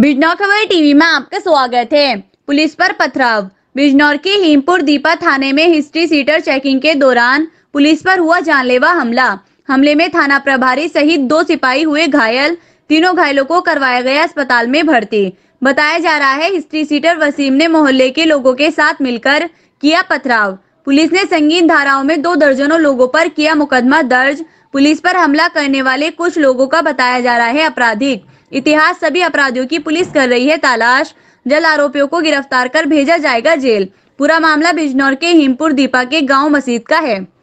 बिजनौर खबर टीवी में आपका स्वागत है पुलिस पर पथराव बिजनौर के हिमपुर दीपा थाने में हिस्ट्री सीटर चेकिंग के दौरान पुलिस पर हुआ जानलेवा हमला हमले में थाना प्रभारी सहित दो सिपाही हुए घायल तीनों घायलों को करवाया गया अस्पताल में भर्ती बताया जा रहा है हिस्ट्री सीटर वसीम ने मोहल्ले के लोगों के साथ मिलकर किया पथराव पुलिस ने संगीन धाराओं में दो दर्जनों लोगों पर किया मुकदमा दर्ज पुलिस पर हमला करने वाले कुछ लोगों का बताया जा रहा है आपराधिक इतिहास सभी अपराधियों की पुलिस कर रही है तलाश जल आरोपियों को गिरफ्तार कर भेजा जाएगा जेल पूरा मामला बिजनौर के हिमपुर दीपा के गांव मसीद का है